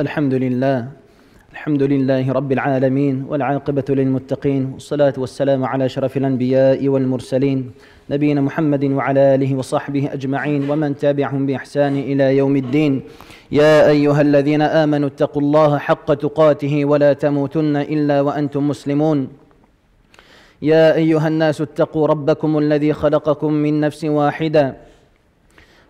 الحمد لله الحمد لله رب العالمين والعاقبة للمتقين والصلاة والسلام على شرف الأنبياء والمرسلين نبينا محمد وعلى آله وصحبه أجمعين ومن تابعهم بإحسان إلى يوم الدين يا أيها الذين آمنوا اتقوا الله حق تقاته ولا تموتن إلا وأنتم مسلمون يا أيها الناس اتقوا ربكم الذي خلقكم من نفس واحدة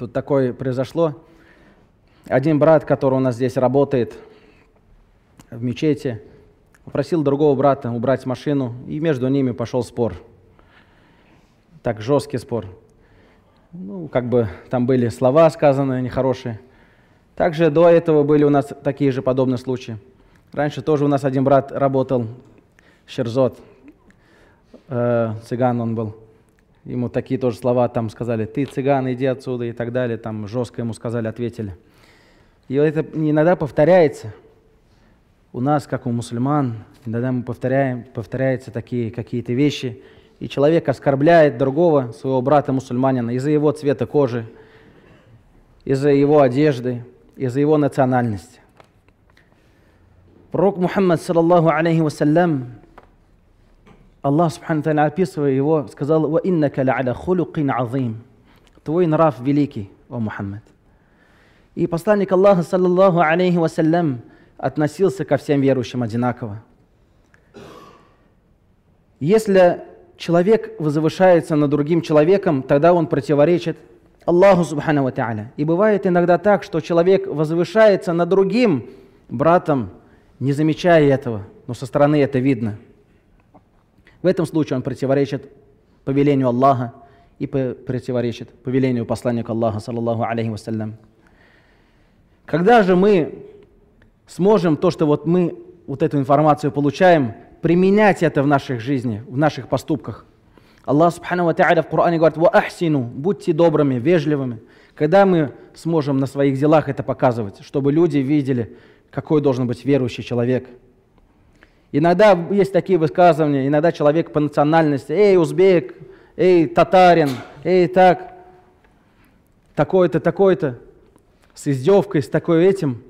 Тут такое произошло. Один брат, который у нас здесь работает в мечети, попросил другого брата убрать машину, и между ними пошел спор. Так, жесткий спор. Ну, как бы там были слова сказаны нехорошие. Также до этого были у нас такие же подобные случаи. Раньше тоже у нас один брат работал, шерзот, э, цыган он был – ему такие тоже слова там сказали, ты цыган, иди отсюда и так далее, там жестко ему сказали, ответили. И это иногда повторяется. У нас, как у мусульман, иногда мы повторяем, повторяются такие какие-то вещи, и человек оскорбляет другого, своего брата-мусульманина, из-за его цвета кожи, из-за его одежды, из-за его национальности. Пророк Мухаммад, саллаллаху алейхи вассалям, Аллах Субхану Тайна, описывая его, сказал, «Ва иннака ля'аля хулукин азим». Твой нрав великий, о Мухаммад. И посланник Аллаха, саллаллаху алейхи вассалям, относился ко всем верующим одинаково. Если человек возвышается над другим человеком, тогда он противоречит Аллаху Субхану Ва Та'аля. И бывает иногда так, что человек возвышается над другим братом, не замечая этого, но со стороны это видно – в этом случае он противоречит повелению Аллаха и противоречит повелению посланника Аллаха, саллаллаху алейхи вассалям. Когда же мы сможем то, что вот мы вот эту информацию получаем, применять это в наших жизни, в наших поступках? Аллах Субхану Ва Та'аля в Коране говорит, «Ва ахсину, будьте добрыми, вежливыми». Когда мы сможем на своих делах это показывать, чтобы люди видели, какой должен быть верующий человек – Иногда есть такие высказывания, иногда человек по национальности, эй, узбек, эй, татарин, эй, так, такой-то, такой-то, с издевкой, с такой этим.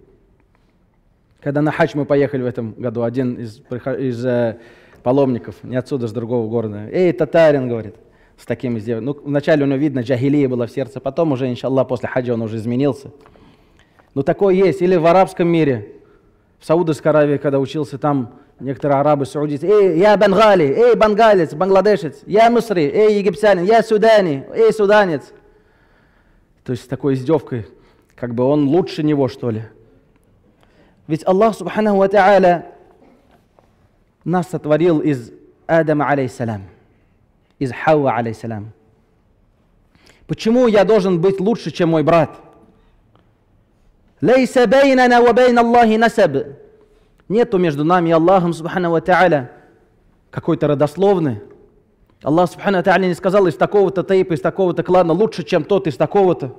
Когда на хач мы поехали в этом году, один из, из э, паломников, не отсюда, с другого города, эй, татарин, говорит, с таким издевкой. Ну, вначале у него видно, джахилия была в сердце, потом уже, иншаллах, после хаджа он уже изменился. Но ну, такое есть. Или в арабском мире – в Саудовской Аравии, когда учился, там некоторые арабы, саудиты, «Эй, я бенгали, эй, бангалец, бангладешец, я мусри, эй, египтянин, я судани, эй, суданец». То есть с такой издевкой, как бы он лучше него, что ли. Ведь Аллах, субханаху ва та'аля, нас сотворил из Адама, алейсалям, из Хава, алейсалям. Почему я должен быть лучше, чем мой брат? – Лейса бейнана ва бейн Аллахи насаб. Нету между нами и Аллахом Субхану Ва Та'аля какой-то родословный. Аллах Субхану Ва Та'аля не сказал из такого-то тейпа, из такого-то клана лучше, чем тот из такого-то.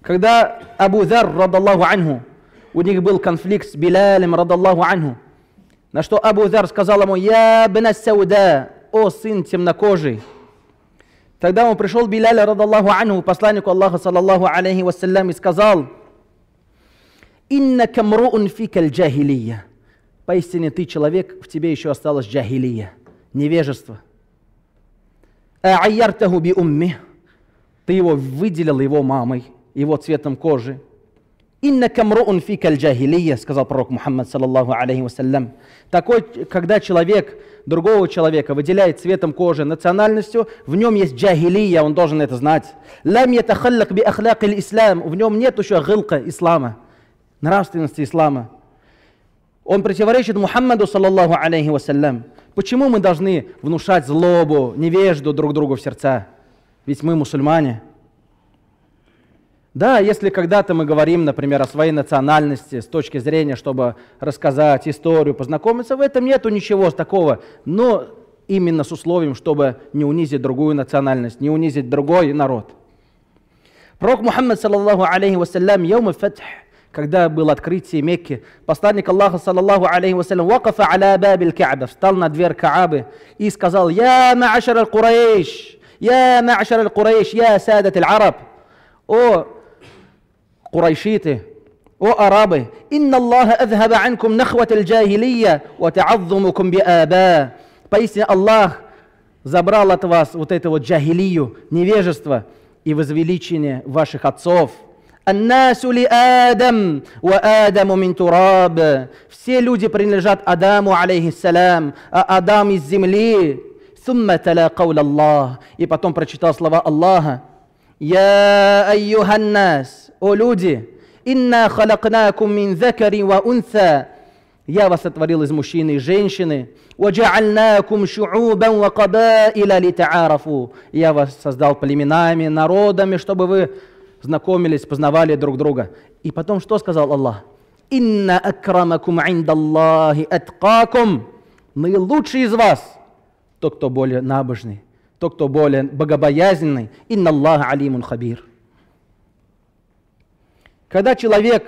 Когда Абу Зар, радаллаху анху, у них был конфликт с Билялем, радаллаху анху, на что Абу Зар сказал ему, «Я бна сауда, о сын темнокожий». Тогда он пришел Биляль, радаллаху анху, посланнику Аллаха, саллаллаху алейхи вассалям, и сказал – Инна мруун фикаль джахилия». Поистине ты человек, в тебе еще осталось джахилия, невежество. «А'айяртаху би умми». Ты его выделил его мамой, его цветом кожи. Инна мруун фикаль джахилия», сказал пророк Мухаммад, саллаллаху алейхи вассалям. Такой, когда человек другого человека выделяет цветом кожи, национальностью, в нем есть джахилия, он должен это знать. «Лам ятахаллак би ахлак ислам». В нем нет еще гылка ислама нравственности ислама. Он противоречит Мухаммаду, саллаллаху алейхи вассалям. Почему мы должны внушать злобу, невежду друг другу в сердца? Ведь мы мусульмане. Да, если когда-то мы говорим, например, о своей национальности с точки зрения, чтобы рассказать историю, познакомиться, в этом нету ничего такого. Но именно с условием, чтобы не унизить другую национальность, не унизить другой народ. Пророк Мухаммад, саллаллаху алейхи вассалям, «Яума фатх» когда было открытие Мекки, посланник Аллаха, саллаллаху алейхи вассалям, вакафа аля бабил Кааба, встал на дверь Каабы и сказал, «Я маашар аль-Курайш, я маашар аль куреиш я маашар аль куреиш я садат аль-Араб». О, курайшиты, о арабы, «Инна Аллаха азхаба анкум нахват аль-джахилия, ва би аба!» Поистине Аллах забрал от вас вот это вот джахилию, невежество и возвеличение ваших отцов – الناس لآدم وآدم من تراب Все люди принадлежат Адаму, алейхиссалям, а Адам из земли. ثم تلا قول الله и потом прочитал слова Аллаха. يا أيها الناس о люди إنا خلقناكم من ذكر وأنثى Я вас сотворил из мужчины и женщины. وَجَعَلْنَاكُمْ شُعُوبًا وَقَبَائِلَ لِتَعَارَفُوا Я вас создал племенами, народами, чтобы вы знакомились, познавали друг друга. И потом что сказал Аллах? «Инна акрамакум индаллахи аткакум» Наилучший из вас – тот, кто более набожный, тот, кто более богобоязненный. «Инна Аллах алимун хабир». Когда человек,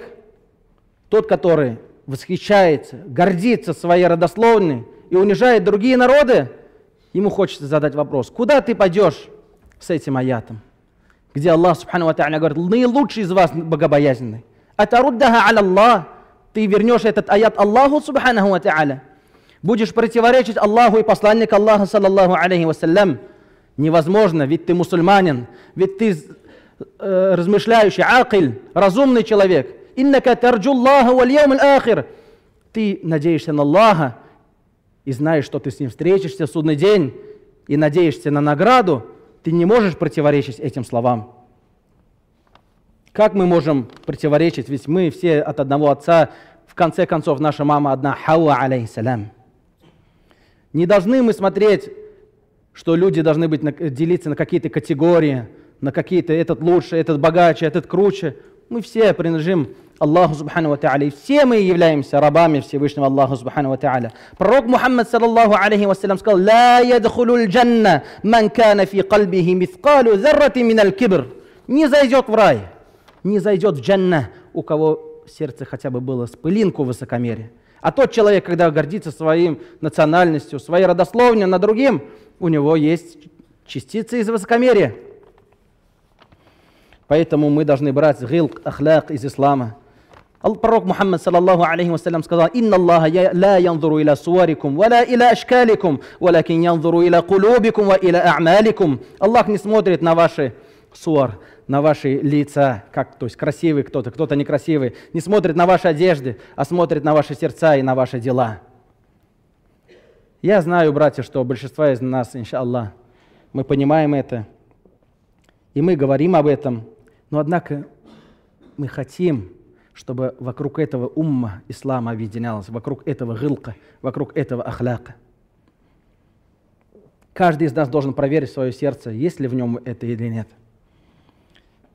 тот, который восхищается, гордится своей родословной и унижает другие народы, ему хочется задать вопрос, куда ты пойдешь с этим аятом? где Аллах Субхану Тааля говорит, наилучший из вас богобоязненный. Атаруддаха аля Аллах. Ты вернешь этот аят Аллаху Субхану Будешь противоречить Аллаху и посланнику Аллаха, саллаллаху алейхи вассалям. Невозможно, ведь ты мусульманин, ведь ты э, размышляющий, акиль, разумный человек. Иннака тарджу Аллаха валь ахир. Ты надеешься на Аллаха и знаешь, что ты с ним встретишься в судный день и надеешься на награду. Ты не можешь противоречить этим словам. Как мы можем противоречить? Ведь мы все от одного отца, в конце концов, наша мама одна, Хауа, алейхиссалям. Не должны мы смотреть, что люди должны быть, делиться на какие-то категории, на какие-то этот лучше, этот богаче, этот круче. Мы все принадлежим Аллаху Субхану Ва и все мы являемся рабами Всевышнего Аллаха Субхану Ва Пророк Мухаммад Саллаллаху Алейхи Вассалям сказал, «Ла ядхулю джанна ман кана фи кальбихи мифкалю заррати миналь кибр». Не зайдет в рай, не зайдет в джанна, у кого в сердце хотя бы было спылинку пылинку высокомерия. А тот человек, когда гордится своим национальностью, своей родословием на другим, у него есть частицы из высокомерия – Поэтому мы должны брать гилк, ахляк из ислама. Пророк Мухаммад, саллаллаху алейхи вассалям, сказал, «Инна Аллаха ла янзуру иля суарикум, ва ла иля ашкаликум, валакин янзуру иля кулубикум, ва иля а'маликум». Аллах не смотрит на ваши суар, на ваши лица, как, то есть красивый кто-то, кто-то некрасивый, не смотрит на ваши одежды, а смотрит на ваши сердца и на ваши дела. Я знаю, братья, что большинство из нас, иншаллах, мы понимаем это, и мы говорим об этом – но однако мы хотим, чтобы вокруг этого умма ислама объединялась, вокруг этого гылка, вокруг этого ахляка. Каждый из нас должен проверить свое сердце, есть ли в нем это или нет.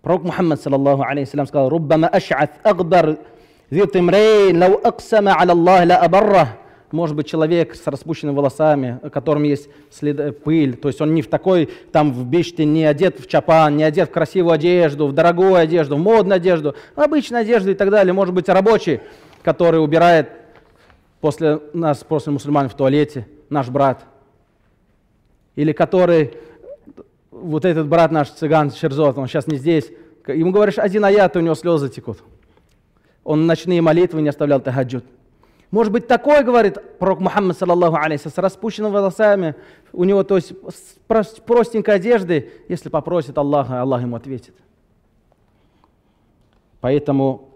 Пророк Мухаммад, саллаллаху алейхи сказал, «Руббама аш'ат агдар ذي طمرين لو أقسم على الله لأبره может быть, человек с распущенными волосами, э, о есть след... Э, пыль, то есть он не в такой, там, в бичте не одет в чапан, не одет в красивую одежду, в дорогую одежду, в модную одежду, в а обычную одежду и так далее. Может быть, рабочий, который убирает после нас, после мусульман в туалете, наш брат. Или который, вот этот брат наш, цыган черзот, он сейчас не здесь, ему говоришь один аят, у него слезы текут. Он ночные молитвы не оставлял тагаджуд. Может быть, такое говорит пророк Мухаммад, саллаллаху алейхи, с распущенными волосами, у него, то есть, простенькой одежды, если попросит Аллаха, Аллах ему ответит. Поэтому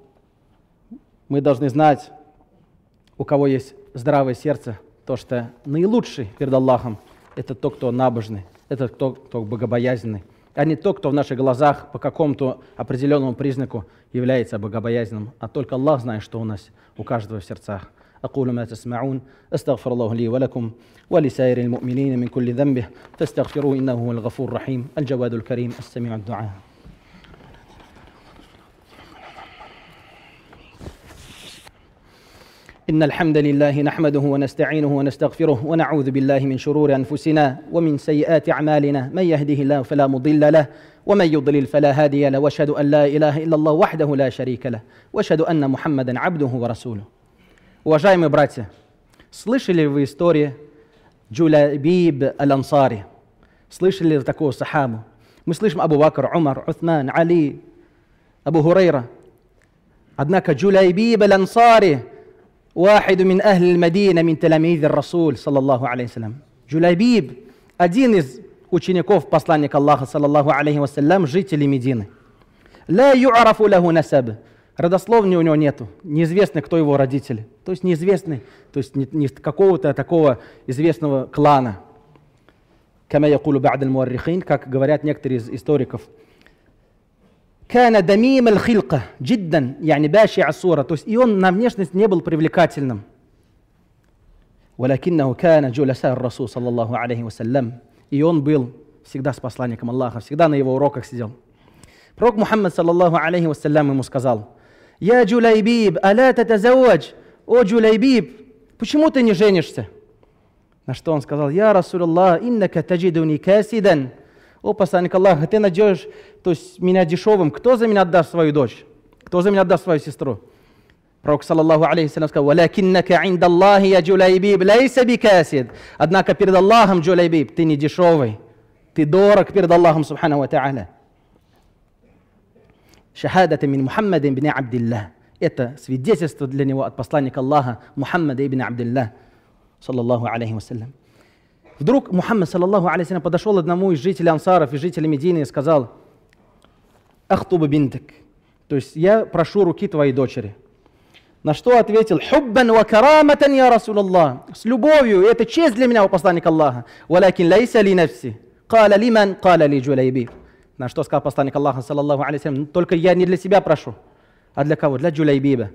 мы должны знать, у кого есть здравое сердце, то, что наилучший перед Аллахом – это тот, кто набожный, это тот, кто богобоязненный, а не тот, кто в наших глазах по какому-то определенному признаку является богобоязненным, а только Аллах знает, что у нас, у каждого в сердцах. أقول ما تسمعون أستغفر الله لي ولكم ولسائر المؤمنين من كل ذنبه فاستغفروه إنه هو الغفور الرحيم الجواد الكريم السميع الدعاء إن الحمد لله نحمده ونستعينه ونستغفره ونعوذ بالله من شرور أنفسنا ومن سيئات أعمالنا من يهده الله فلا مضل له ومن يضلل فلا هادي له واشهد أن لا إله إلا الله وحده لا شريك له واشهد أن محمدا عبده ورسوله Уважаемые братья, слышали вы истории Джуля Биб Аль-Ансари? Слышали ли такого сахабу? Мы слышим Абу Бакр, Умар, Утман, Али, Абу Хурейра. Однако джулаибиб аль Аль-Ансари, واحد من أهل المدينة من تلاميذ الرسول صلى الله عليه وسلم Джуляйбиб, один из учеников посланника Аллаха, саллаллаху алейхи вассалям, жители Медины. لا يعرف له نسب Родословни у него нету, неизвестно, кто его родители. То есть неизвестный, то есть не, не какого-то такого известного клана. Как говорят некоторые из историков. Кана дамим аль-хилка, джиддан, яни баши То есть и он на внешность не был привлекательным. ولكنه كان جلساء الرسول صلى الله عليه и он был всегда с посланником Аллаха, всегда на его уроках сидел. Пророк Мухаммад, саллаллаху алейхи вассалям, ему сказал – «Я Джулайбиб, аля татазауадж, о Джулайбиб, почему ты не женишься?» На что он сказал, «Я, Расулаллах, иннака таджидуни касидан». «О, посланник Аллаха, ты найдешь то есть, меня дешевым. Кто за меня отдаст свою дочь? Кто за меня отдаст свою сестру?» Пророк, саллаллаху алейхи сказал, «Валякиннака индаллахи я джулайбиб, лейса бикасид». Однако перед Аллахом, Джулайбиб, ты не дешевый. Ты дорог перед Аллахом, субхану ва та'аля. شهادة шахадата мин Мухаммадин бин Абдиллах. Это свидетельство для него от посланника Аллаха Мухаммада ибн Абдиллах, саллаллаху алейхи вассалям. Вдруг Мухаммад, саллаллаху алейхи вассалям, подошел одному из жителей ансаров и жителей Медины и сказал, «Ахтуба бинтек», то есть «Я прошу руки твоей дочери». На что ответил, «Хуббан ва караматан, я Расул Аллах». С любовью, и это честь для меня, у посланника Аллаха. «Валакин лейса ли нафси». «Кала лиман, кала ли джулайбиб». На что сказал посланник Аллаха, саллаллаху алейхи «Ну, только я не для себя прошу, а для кого? Для Джулайбиба.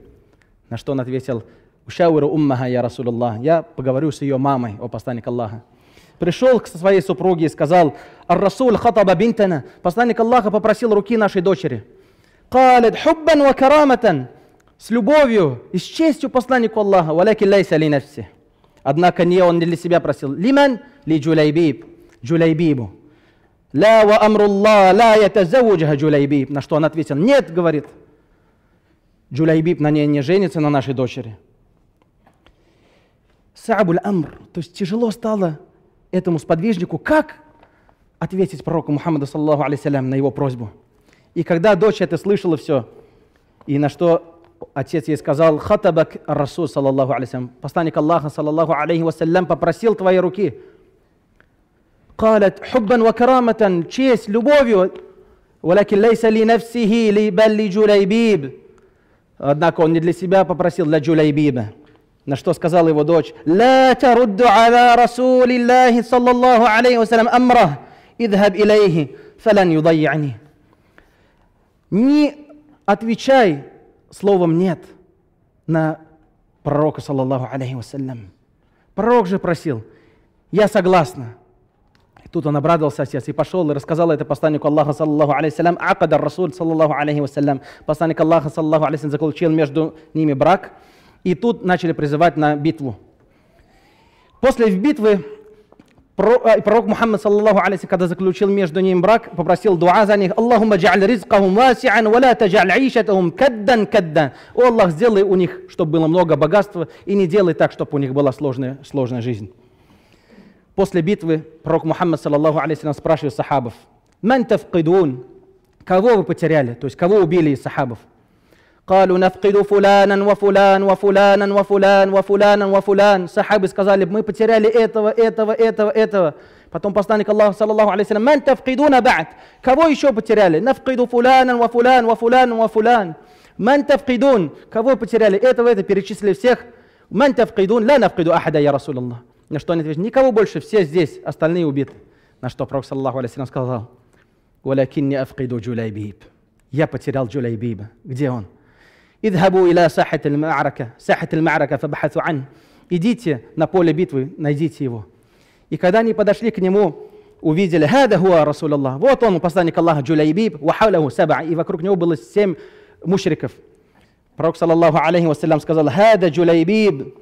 На что он ответил, «Ушауиру уммаха, я Расулуллах». Я поговорю с ее мамой, о посланник Аллаха. Пришел к своей супруге и сказал, «Ар-Расуль хатаба бинтана». Посланник Аллаха попросил руки нашей дочери. «Калет хуббан ва караматан». С любовью и с честью посланнику Аллаха. «Валяки лайса ли нафси». Однако не он не для себя просил. «Лиман ли Джулайбиб». Джулайбибу. «Ля ва амрулла, ля ятазавуджа Джулайбиб». На что он ответил, «Нет, — говорит, — Джулайбиб на ней не женится, на нашей дочери». Саабуль Амр, то есть тяжело стало этому сподвижнику, как ответить пророку Мухаммаду, саллаху алейсалям, на его просьбу. И когда дочь это слышала все, и на что отец ей сказал, «Хатабак Расул, саллаху алейсалям, посланник Аллаха, саллаху алейхи вассалям, попросил твои руки». قالت حبا وكرامة تشيس любовью ولكن ليس لنفسه بل لجليبيب Однако он не для себя попросил, для Джулайбиба. На что сказала его дочь, «Ла тарудду аля расулиллахи саллаллаху алейхи вассалям амрах, идхаб илейхи, фалян юдайяни». Не отвечай словом «нет» на пророка, саллаллаху алейхи вассалям. Пророк же просил, «Я согласна, Тут он обрадовался отец и пошел и рассказал это посланнику Аллаха, саллаху алейсалям, акада Расуль, саллаху алейхи вассалям. Посланник Аллаха, саллаху алейсалям, заключил между ними брак. И тут начали призывать на битву. После битвы э, пророк Мухаммад, саллаху алейхи, когда заключил между ними брак, попросил дуа за них. Аллахума джа'аль ризкахум васи'ан, вала таджа'аль аишатахум каддан каддан. О Аллах, сделай у них, чтобы было много богатства, и не делай так, чтобы у них была сложная, сложная жизнь. После битвы пророк Мухаммад, саллаллаху алейхи спрашивает сахабов, «Мен тафкидун?» Кого вы потеряли? То есть, кого убили из сахабов? нафкиду ва ва نفقد ва وفلان ва وفلان ва وفلان Сахабы сказали, мы потеряли этого, этого, этого, этого. Потом посланник Аллаха, саллаллаху алейхи «Мен тафкидуна ба'д?» Кого еще потеряли? «Нафкиду ва ва вафулян ва вафулян». «Мен тафкидун?» Кого потеряли? Этого, это перечислили всех. «Мен тафкидун?» «Ла нафкиду ахада, я Расул Аллах». На что они ответили, никого больше, все здесь, остальные убиты. На что Пророк, саллаху алейсалям, сказал, «Валякинни афкиду джуляйбиб». Я потерял Джуляйбиба. Где он? «Идхабу иля сахат аль-ма'рака, сахат аль-ма'рака фабахату ан». Идите на поле битвы, найдите его. И когда они подошли к нему, увидели, «Хада хуа Расулаллах». Вот он, посланник Аллаха, Джуляйбиб, «Вахалаху саба». И вокруг него было семь мушриков. Пророк, саллаху алейхи вассалям, сказал, «Хада Джуляйбиб».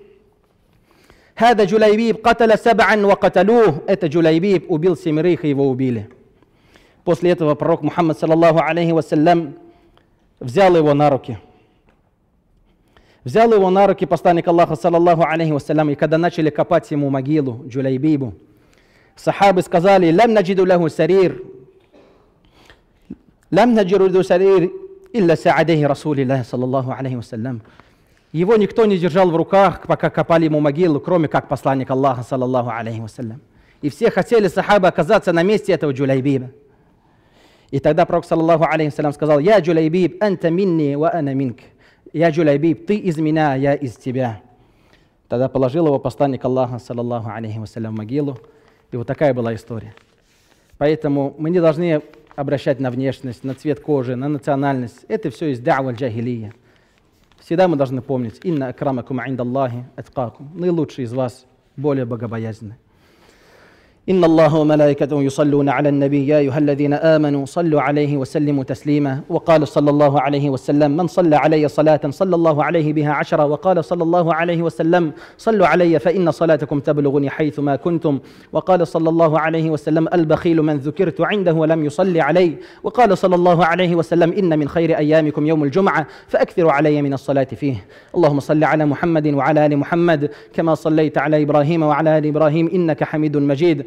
هذا جليبيب قتل سبعا وقتلوه это جليبيب убил семерых его убили после этого пророк محمد صلى الله عليه وسلم взял его на руки взял его на руки посланник Аллаха صلى الله عليه وسلم и когда начали копать ему могилу جليبيبу صحابы لم نجد له سرير لم نجد له سرير إلا ساعديه رسول الله صلى الله عليه وسلم Его никто не держал в руках, пока копали ему могилу, кроме как посланник Аллаха, саллаллаху алейхи вассалям. И все хотели сахабы оказаться на месте этого Джулайбиба. И тогда Пророк, саллаллаху алейхи вассалям, сказал, «Я Джулайбиб, анта минни ва ана минк». «Я Джулайбиб, ты из меня, я из тебя». Тогда положил его посланник Аллаха, саллаллаху алейхи вассалям, в могилу. И вот такая была история. Поэтому мы не должны обращать на внешность, на цвет кожи, на национальность. Это все из да'ва джахилия. Всегда мы должны помнить, «Инна акрамакум индаллахи аткакум» – наилучший из вас, более богобоязненный. إن الله وملائكته يصلون على النبي يا أيها الذين آمنوا صلوا عليه وسلموا تسليما وقال صلى الله عليه وسلم من صلى علي صلاة صلى الله عليه بها عشرة وقال صلى الله عليه وسلم صلوا علي فإن صلاتكم تبلغني حيث ما كنتم وقال صلى الله عليه وسلم البخيل من ذكرت عنده ولم يصلي علي وقال صلى الله عليه وسلم إن من خير أيامكم يوم الجمعة فأكثروا علي من الصلاة فيه اللهم صل على محمد وعلى آل محمد كما صليت على إبراهيم وعلى آل إبراهيم إنك حميد مجيد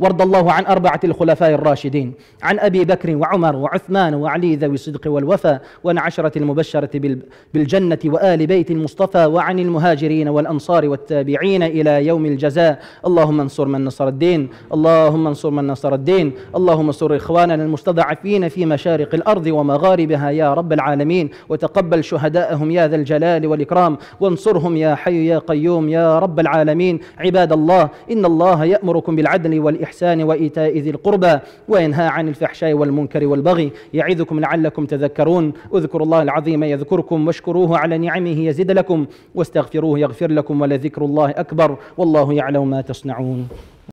وارض الله عن أربعة الخلفاء الراشدين عن أبي بكر وعمر وعثمان وعلي ذوي الصدق والوفا وعن عشرة المبشرة بالجنة وآل بيت المصطفى وعن المهاجرين والأنصار والتابعين إلى يوم الجزاء اللهم انصر من نصر الدين اللهم انصر من نصر الدين اللهم انصر إخواننا المستضعفين في مشارق الأرض ومغاربها يا رب العالمين وتقبل شهداءهم يا ذا الجلال والإكرام وانصرهم يا حي يا قيوم يا رب العالمين عباد الله إن الله يأمركم بالعدل والإحسان الإحسان وإيتاء ذي القربى وينهى عن الفحشاء والمنكر والبغي يعظكم لعلكم تذكرون اذكروا الله العظيم يذكركم واشكروه على نعمه يزد لكم واستغفروه يغفر لكم ولذكر الله أكبر والله يعلم ما تصنعون